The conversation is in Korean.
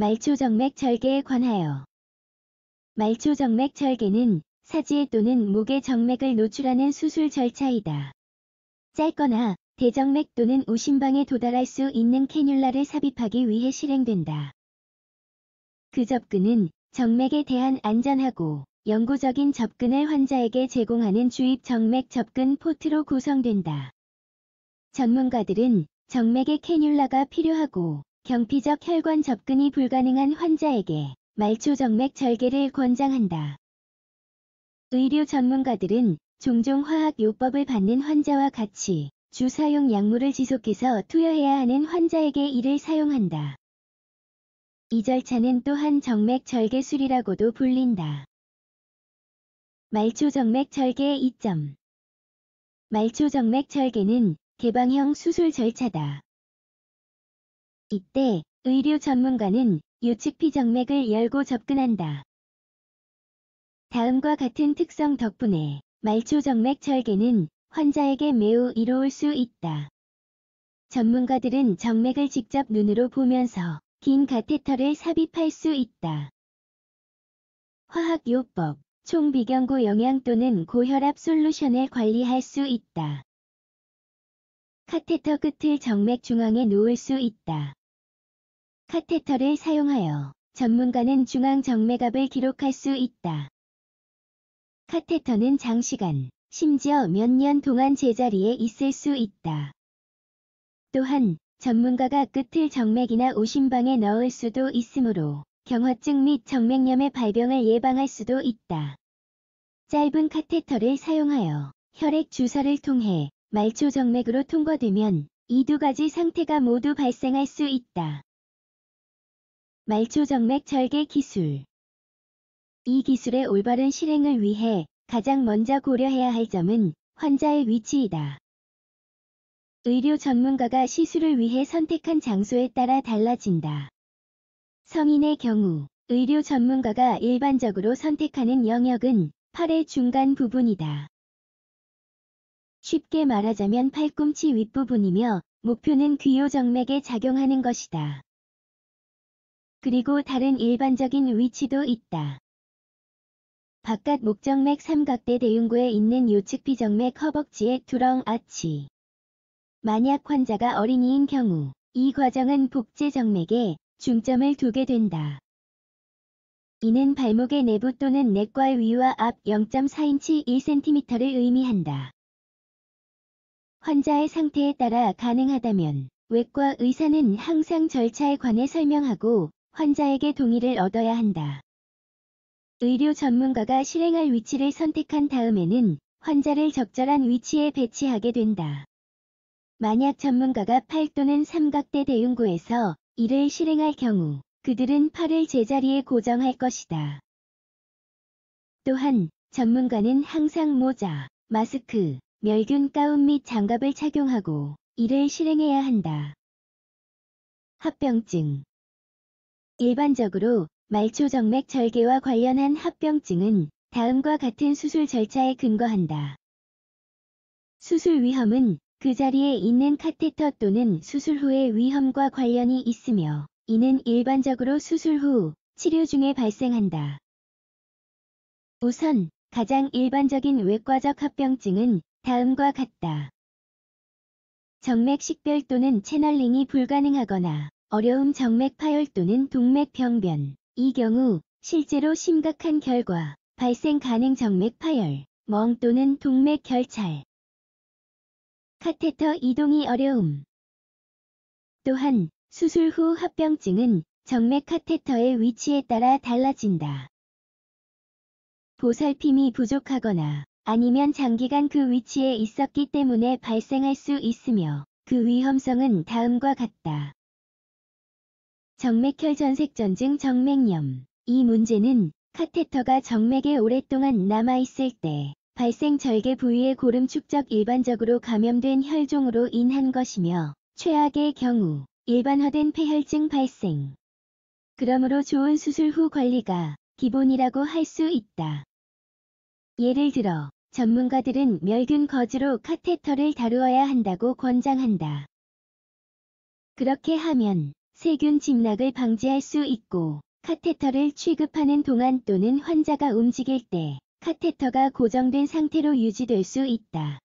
말초정맥 절개에 관하여 말초정맥 절개는 사지 또는 목의 정맥을 노출하는 수술 절차이다. 짧거나 대정맥 또는 오심방에 도달할 수 있는 캐뉼라를 삽입하기 위해 실행된다. 그 접근은 정맥에 대한 안전하고 영구적인 접근을 환자에게 제공하는 주입 정맥 접근 포트로 구성된다. 전문가들은 정맥에 캐뉼라가 필요하고 경피적 혈관 접근이 불가능한 환자에게 말초정맥 절개를 권장한다. 의료 전문가들은 종종 화학요법을 받는 환자와 같이 주사용 약물을 지속해서 투여해야 하는 환자에게 이를 사용한다. 이 절차는 또한 정맥 절개술이라고도 불린다. 말초정맥 절개의 이점 말초정맥 절개는 개방형 수술 절차다. 이때 의료 전문가는 요측피정맥을 열고 접근한다. 다음과 같은 특성 덕분에 말초정맥 절개는 환자에게 매우 이로울 수 있다. 전문가들은 정맥을 직접 눈으로 보면서 긴 카테터를 삽입할 수 있다. 화학요법, 총비경구 영양 또는 고혈압 솔루션을 관리할 수 있다. 카테터 끝을 정맥 중앙에 놓을 수 있다. 카테터를 사용하여 전문가는 중앙 정맥압을 기록할 수 있다. 카테터는 장시간, 심지어 몇 년 동안 제자리에 있을 수 있다. 또한 전문가가 끝을 정맥이나 오심방에 넣을 수도 있으므로 경화증 및 정맥염의 발병을 예방할 수도 있다. 짧은 카테터를 사용하여 혈액 주사를 통해 말초정맥으로 통과되면 이 두 가지 상태가 모두 발생할 수 있다. 말초정맥 절개 기술. 이 기술의 올바른 실행을 위해 가장 먼저 고려해야 할 점은 환자의 위치이다. 의료 전문가가 시술을 위해 선택한 장소에 따라 달라진다. 성인의 경우 의료 전문가가 일반적으로 선택하는 영역은 팔의 중간 부분이다. 쉽게 말하자면 팔꿈치 윗부분이며 목표는 귀요정맥에 작용하는 것이다. 그리고 다른 일반적인 위치도 있다. 바깥 목정맥 삼각대 대흉구에 있는 요측 비정맥 허벅지의 두렁 아치. 만약 환자가 어린이인 경우 이 과정은 복제정맥에 중점을 두게 된다. 이는 발목의 내부 또는 내과 의 위와 앞 0.4인치 1cm를 의미한다. 환자의 상태에 따라 가능하다면 외과 의사는 항상 절차에 관해 설명하고 환자에게 동의를 얻어야 한다. 의료 전문가가 실행할 위치를 선택한 다음에는 환자를 적절한 위치에 배치하게 된다. 만약 전문가가 팔 또는 삼각대 대흉구에서 이를 실행할 경우 그들은 팔을 제자리에 고정할 것이다. 또한 전문가는 항상 모자, 마스크, 멸균 가운 및 장갑을 착용하고 이를 실행해야 한다. 합병증 일반적으로 말초정맥 절개와 관련한 합병증은 다음과 같은 수술 절차에 근거한다. 수술 위험은 그 자리에 있는 카테터 또는 수술 후의 위험과 관련이 있으며 이는 일반적으로 수술 후 치료 중에 발생한다. 우선 가장 일반적인 외과적 합병증은 다음과 같다. 정맥 식별 또는 채널링이 불가능하거나 어려움 정맥 파열 또는 동맥 병변. 이 경우 실제로 심각한 결과 발생 가능 정맥 파열, 멍 또는 동맥 결찰, 카테터 이동이 어려움. 또한 수술 후 합병증은 정맥 카테터의 위치에 따라 달라진다. 보살핌이 부족하거나 아니면 장기간 그 위치에 있었기 때문에 발생할 수 있으며 그 위험성은 다음과 같다. 정맥혈 전색전증 정맥염. 이 문제는 카테터가 정맥에 오랫동안 남아있을 때 발생 절개 부위의 고름 축적 일반적으로 감염된 혈종으로 인한 것이며 최악의 경우 일반화된 폐혈증 발생. 그러므로 좋은 수술 후 관리가 기본이라고 할 수 있다. 예를 들어 전문가들은 멸균 거즈로 카테터를 다루어야 한다고 권장한다. 그렇게 하면 세균 집락을 방지할 수 있고 카테터를 취급하는 동안 또는 환자가 움직일 때 카테터가 고정된 상태로 유지될 수 있다.